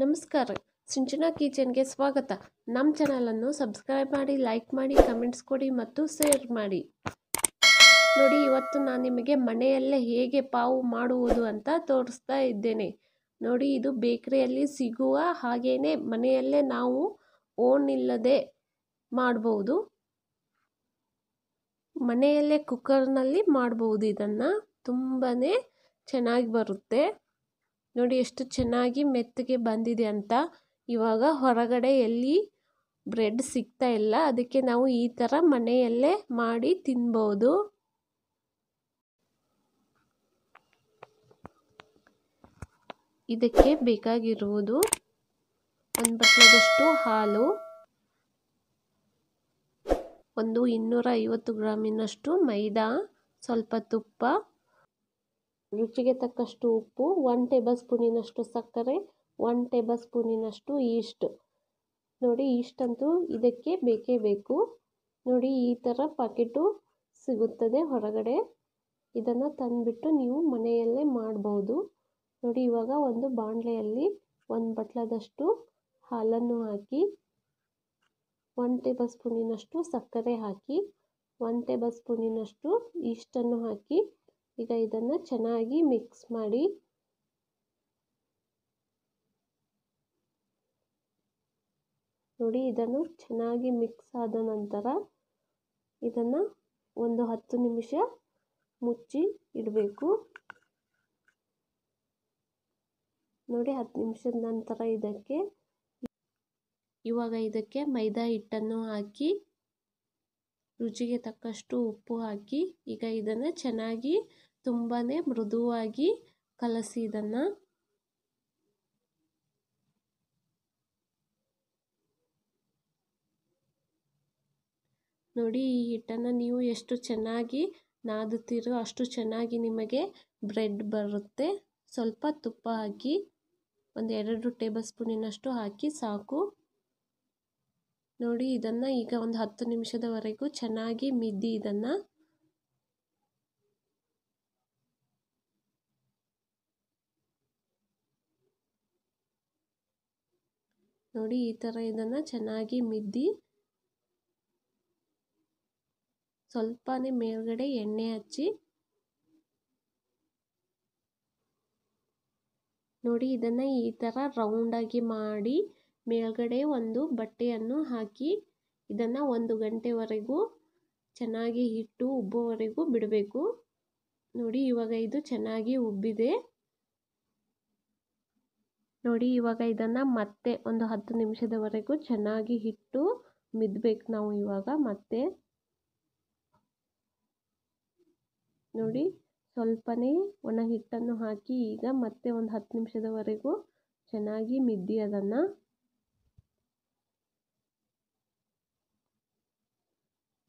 ನಮಸ್ಕಾರ ಸಿಂಚನಾ ಕಿಚನ್ಗೆ ಸ್ವಾಗತ ನಮ್ಮ ಚಾನಲನ್ನು ಸಬ್ಸ್ಕ್ರೈಬ್ ಮಾಡಿ ಲೈಕ್ ಮಾಡಿ ಕಮೆಂಟ್ಸ್ ಕೊಡಿ ಮತ್ತು ಶೇರ್ ಮಾಡಿ ನೋಡಿ ಇವತ್ತು ನಾನು ನಿಮಗೆ ಮನೆಯಲ್ಲೇ ಹೇಗೆ ಪಾವು ಮಾಡುವುದು ಅಂತ ತೋರಿಸ್ತಾ ಇದ್ದೇನೆ ನೋಡಿ ಇದು ಬೇಕರಿಯಲ್ಲಿ ಸಿಗುವ ಹಾಗೆಯೇ ಮನೆಯಲ್ಲೇ ನಾವು ಓನ್ ಇಲ್ಲದೆ ಮಾಡಬಹುದು ಮನೆಯಲ್ಲೇ ಕುಕ್ಕರ್ನಲ್ಲಿ ಮಾಡಬಹುದು ಇದನ್ನು ತುಂಬಾ ಚೆನ್ನಾಗಿ ಬರುತ್ತೆ ನೋಡಿ ಎಷ್ಟು ಚೆನ್ನಾಗಿ ಮೆತ್ತಗೆ ಬಂದಿದೆ ಅಂತ ಇವಾಗ ಹೊರಗಡೆ ಎಲ್ಲಿ ಬ್ರೆಡ್ ಸಿಗ್ತಾ ಇಲ್ಲ ಅದಕ್ಕೆ ನಾವು ಈ ಥರ ಮನೆಯಲ್ಲೇ ಮಾಡಿ ತಿನ್ಬೋದು ಇದಕ್ಕೆ ಬೇಕಾಗಿರುವುದು ಒಂದು ಬಟ್ಟಲದಷ್ಟು ಹಾಲು ಒಂದು ಇನ್ನೂರ ಐವತ್ತು ಗ್ರಾಮಿನಷ್ಟು ಮೈದಾ ಸ್ವಲ್ಪ ತುಪ್ಪ ರುಚಿಗೆ ತಕ್ಕಷ್ಟು ಉಪ್ಪು ಒನ್ ಟೇಬಲ್ ಸ್ಪೂನಿನಷ್ಟು ಸಕ್ಕರೆ ಒನ್ ಟೇಬಲ್ ಸ್ಪೂನಿನಷ್ಟು ಈಸ್ಟ್ ನೋಡಿ ಅಂತೂ ಇದಕ್ಕೆ ಬೇಕೇ ಬೇಕು ನೋಡಿ ಈ ಥರ ಪಾಕೆಟು ಸಿಗುತ್ತದೆ ಹೊರಗಡೆ ಇದನ್ನು ತಂದುಬಿಟ್ಟು ನೀವು ಮನೆಯಲ್ಲೇ ಮಾಡ್ಬೋದು ನೋಡಿ ಇವಾಗ ಒಂದು ಬಾಣಲೆಯಲ್ಲಿ ಒಂದು ಬಟ್ಲದಷ್ಟು ಹಾಲನ್ನು ಹಾಕಿ ಒನ್ ಟೇಬಲ್ ಸ್ಪೂನಿನಷ್ಟು ಸಕ್ಕರೆ ಹಾಕಿ ಒನ್ ಟೇಬಲ್ ಸ್ಪೂನಿನಷ್ಟು ಈಸ್ಟನ್ನು ಹಾಕಿ ಈಗ ಇದನ್ನು ಚೆನ್ನಾಗಿ ಮಿಕ್ಸ್ ಮಾಡಿ ನೋಡಿ ಇದನ್ನು ಚೆನ್ನಾಗಿ ಮಿಕ್ಸ್ ಆದ ನಂತರ ಇದನ್ನು ಒಂದು ಹತ್ತು ನಿಮಿಷ ಮುಚ್ಚಿ ಇಡಬೇಕು ನೋಡಿ ಹತ್ತು ನಿಮಿಷದ ನಂತರ ಇದಕ್ಕೆ ಇವಾಗ ಇದಕ್ಕೆ ಮೈದಾ ಹಿಟ್ಟನ್ನು ಹಾಕಿ ರುಚಿಗೆ ತಕ್ಕಷ್ಟು ಉಪ್ಪು ಹಾಕಿ ಈಗ ಇದನ್ನು ಚೆನ್ನಾಗಿ ತುಂಬಾ ಮೃದುವಾಗಿ ಕಲಸಿ ಇದನ್ನು ನೋಡಿ ಈ ಹಿಟ್ಟನ್ನು ನೀವು ಎಷ್ಟು ಚೆನ್ನಾಗಿ ನಾದುತ್ತೀರೋ ಅಷ್ಟು ಚೆನ್ನಾಗಿ ನಿಮಗೆ ಬ್ರೆಡ್ ಬರುತ್ತೆ ಸ್ವಲ್ಪ ತುಪ್ಪ ಹಾಕಿ ಒಂದು ಎರಡು ಟೇಬಲ್ ಸ್ಪೂನಿನಷ್ಟು ಹಾಕಿ ಸಾಕು ನೋಡಿ ಇದನ್ನು ಈಗ ಒಂದು ಹತ್ತು ನಿಮಿಷದವರೆಗೂ ಚೆನ್ನಾಗಿ ಮಿದ್ದಿ ಇದನ್ನು ನೋಡಿ ಈ ಥರ ಇದನ್ನು ಚೆನ್ನಾಗಿ ಮಿದ್ದಿ ಸ್ವಲ್ಪನೇ ಮೇಲ್ಗಡೆ ಎಣ್ಣೆ ಹಚ್ಚಿ ನೋಡಿ ಇದನ್ನು ಈ ಥರ ರೌಂಡಾಗಿ ಮಾಡಿ ಮೇಲ್ಗಡೆ ಒಂದು ಬಟ್ಟೆಯನ್ನು ಹಾಕಿ ಇದನ್ನು ಒಂದು ಗಂಟೆವರೆಗೂ ಚೆನ್ನಾಗಿ ಹಿಟ್ಟು ಉಬ್ಬುವವರೆಗೂ ಬಿಡಬೇಕು ನೋಡಿ ಇವಾಗ ಇದು ಚೆನ್ನಾಗಿ ಉಬ್ಬಿದೆ ನೋಡಿ ಇವಾಗ ಇದನ್ನು ಮತ್ತೆ ಒಂದು ಹತ್ತು ನಿಮಿಷದವರೆಗೂ ಚೆನ್ನಾಗಿ ಹಿಟ್ಟು ಮಿದ್ಬೇಕು ನಾವು ಇವಾಗ ಮತ್ತೆ ನೋಡಿ ಸ್ವಲ್ಪನೇ ಒಣ ಹಿಟ್ಟನ್ನು ಹಾಕಿ ಈಗ ಮತ್ತೆ ಒಂದು ಹತ್ತು ನಿಮಿಷದವರೆಗೂ ಚೆನ್ನಾಗಿ ಮಿದ್ದಿ ಅದನ್ನು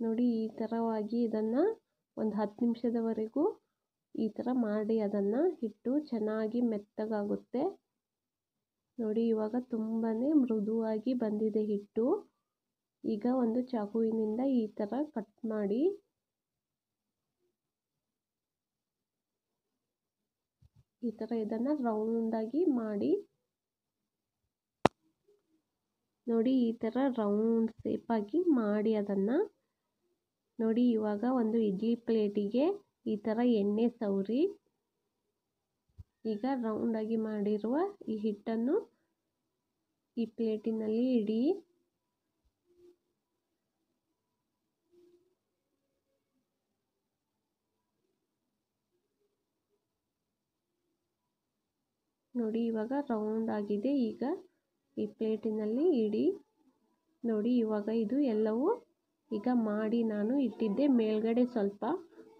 ನೋಡಿ ಈ ಥರವಾಗಿ ಇದನ್ನು ಒಂದು ಹತ್ತು ನಿಮಿಷದವರೆಗೂ ಈ ಥರ ಮಾಡಿ ಅದನ್ನು ಹಿಟ್ಟು ಚೆನ್ನಾಗಿ ಮೆತ್ತಗಾಗುತ್ತೆ ನೋಡಿ ಇವಾಗ ತುಂಬಾ ಮೃದುವಾಗಿ ಬಂದಿದೆ ಹಿಟ್ಟು ಈಗ ಒಂದು ಚಾಕುವಿನಿಂದ ಈ ಥರ ಕಟ್ ಮಾಡಿ ಈ ಥರ ಇದನ್ನು ರೌಂಡಾಗಿ ಮಾಡಿ ನೋಡಿ ಈ ಥರ ರೌಂಡ್ ಆಗಿ ಮಾಡಿ ಅದನ್ನು ನೋಡಿ ಇವಾಗ ಒಂದು ಇಡ್ಲಿ ಪ್ಲೇಟಿಗೆ ಈ ಥರ ಎಣ್ಣೆ ಸವರಿ ಈಗ ರೌಂಡಾಗಿ ಮಾಡಿರುವ ಈ ಹಿಟ್ಟನ್ನು ಈ ಪ್ಲೇಟಿನಲ್ಲಿ ಇಡಿ ನೋಡಿ ಇವಾಗ ರೌಂಡ್ ಆಗಿದೆ ಈಗ ಈ ಪ್ಲೇಟಿನಲ್ಲಿ ಇಡಿ ನೋಡಿ ಇವಾಗ ಇದು ಎಲ್ಲವೂ ಈಗ ಮಾಡಿ ನಾನು ಇಟ್ಟಿದ್ದೆ ಮೇಲ್ಗಡೆ ಸ್ವಲ್ಪ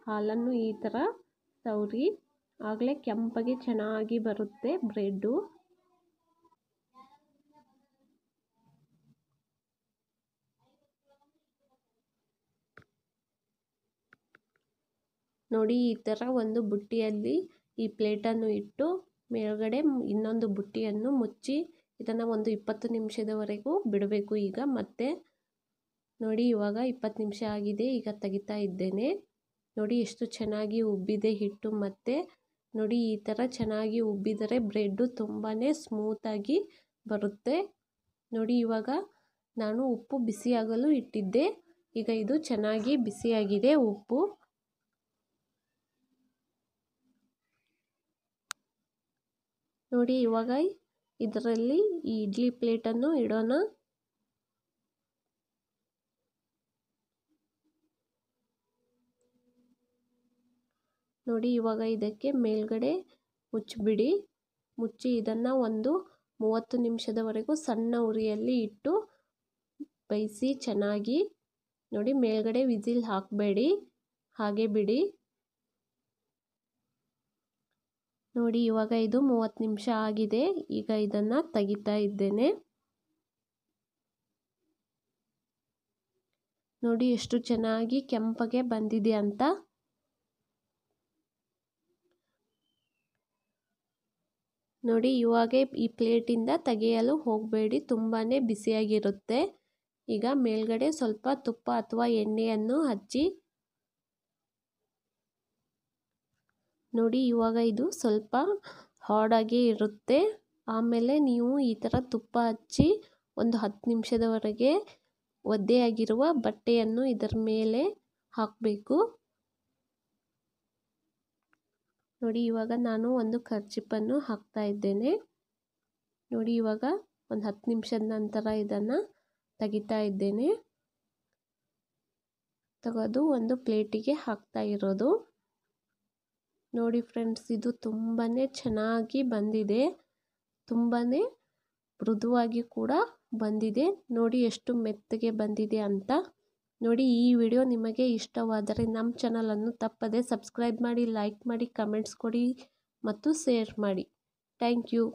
ಹಾಲನ್ನು ಈ ಥರ ಸವರಿ ಆಗಲೇ ಕೆಂಪಗೆ ಚೆನ್ನಾಗಿ ಬರುತ್ತೆ ಬ್ರೆಡ್ಡು ನೋಡಿ ಈ ಥರ ಒಂದು ಬುಟ್ಟಿಯಲ್ಲಿ ಈ ಪ್ಲೇಟನ್ನು ಇಟ್ಟು ಮೇಲ್ಗಡೆ ಇನ್ನೊಂದು ಬುಟ್ಟಿಯನ್ನು ಮುಚ್ಚಿ ಇದನ್ನು ಒಂದು ಇಪ್ಪತ್ತು ನಿಮಿಷದವರೆಗೂ ಬಿಡಬೇಕು ಈಗ ಮತ್ತೆ ನೋಡಿ ಇವಾಗ ಇಪ್ಪತ್ತು ನಿಮಿಷ ಆಗಿದೆ ಈಗ ತೆಗಿತಾ ಇದ್ದೇನೆ ನೋಡಿ ಎಷ್ಟು ಚೆನ್ನಾಗಿ ಉಬ್ಬಿದೆ ಹಿಟ್ಟು ಮತ್ತು ನೋಡಿ ಈ ಥರ ಚೆನ್ನಾಗಿ ಉಬ್ಬಿದರೆ ಬ್ರೆಡ್ಡು ತುಂಬಾ ಸ್ಮೂತಾಗಿ ಬರುತ್ತೆ ನೋಡಿ ಇವಾಗ ನಾನು ಉಪ್ಪು ಬಿಸಿಯಾಗಲು ಇಟ್ಟಿದ್ದೆ ಈಗ ಇದು ಚೆನ್ನಾಗಿ ಬಿಸಿಯಾಗಿದೆ ಉಪ್ಪು ನೋಡಿ ಇವಾಗ ಇದರಲ್ಲಿ ಈ ಇಡ್ಲಿ ಪ್ಲೇಟನ್ನು ಇಡೋಣ ನೋಡಿ ಇವಾಗ ಇದಕ್ಕೆ ಮೇಲ್ಗಡೆ ಮುಚ್ಚಿಬಿಡಿ ಮುಚ್ಚಿ ಇದನ್ನು ಒಂದು ಮೂವತ್ತು ನಿಮಿಷದವರೆಗೂ ಸಣ್ಣ ಉರಿಯಲ್ಲಿ ಇಟ್ಟು ಬೇಯಿಸಿ ಚೆನ್ನಾಗಿ ನೋಡಿ ಮೇಲ್ಗಡೆ ವಿಸಿಲ್ ಹಾಕಬೇಡಿ ಹಾಗೆ ಬಿಡಿ ನೋಡಿ ಇವಾಗ ಇದು ಮೂವತ್ತು ನಿಮಿಷ ಆಗಿದೆ ಈಗ ಇದನ್ನು ತೆಗಿತಾ ಇದ್ದೇನೆ ನೋಡಿ ಎಷ್ಟು ಚೆನ್ನಾಗಿ ಕೆಂಪಗೆ ಬಂದಿದೆ ಅಂತ ನೋಡಿ ಇವಾಗೆ ಈ ಪ್ಲೇಟಿಂದ ತೆಗೆಯಲು ಹೋಗಬೇಡಿ ತುಂಬಾ ಬಿಸಿಯಾಗಿರುತ್ತೆ ಈಗ ಮೇಲ್ಗಡೆ ಸ್ವಲ್ಪ ತುಪ್ಪ ಅಥವಾ ಎಣ್ಣೆಯನ್ನು ಹಚ್ಚಿ ನೋಡಿ ಇವಾಗ ಇದು ಸ್ವಲ್ಪ ಹಾರ್ಡಾಗಿ ಇರುತ್ತೆ ಆಮೇಲೆ ನೀವು ಈ ಥರ ತುಪ್ಪ ಹಚ್ಚಿ ಒಂದು ಹತ್ತು ನಿಮಿಷದವರೆಗೆ ಒದ್ದೆಯಾಗಿರುವ ಬಟ್ಟೆಯನ್ನು ಇದರ ಮೇಲೆ ಹಾಕಬೇಕು ನೋಡಿ ಇವಾಗ ನಾನು ಒಂದು ಖರ್ಚಿಪ್ಪನ್ನು ಹಾಕ್ತಾ ಇದ್ದೇನೆ ನೋಡಿ ಇವಾಗ ಒಂದು ಹತ್ತು ನಿಮಿಷದ ನಂತರ ಇದನ್ನು ತೆಗಿತಾ ಇದ್ದೇನೆ ತೆಗೆದು ಒಂದು ಪ್ಲೇಟಿಗೆ ಹಾಕ್ತಾ ಇರೋದು ನೋಡಿ ಫ್ರೆಂಡ್ಸ್ ಇದು ತುಂಬಾ ಚೆನ್ನಾಗಿ ಬಂದಿದೆ ತುಂಬಾ ಮೃದುವಾಗಿ ಕೂಡ ಬಂದಿದೆ ನೋಡಿ ಎಷ್ಟು ಮೆತ್ತಗೆ ಬಂದಿದೆ ಅಂತ ನೋಡಿ ಈ ವಿಡಿಯೋ ನಿಮಗೆ ಇಷ್ಟವಾದರೆ ನಮ್ಮ ಚಾನಲನ್ನು ತಪ್ಪದೇ ಸಬ್ಸ್ಕ್ರೈಬ್ ಮಾಡಿ ಲೈಕ್ ಮಾಡಿ ಕಮೆಂಟ್ಸ್ ಕೊಡಿ ಮತ್ತು ಶೇರ್ ಮಾಡಿ ಥ್ಯಾಂಕ್ ಯು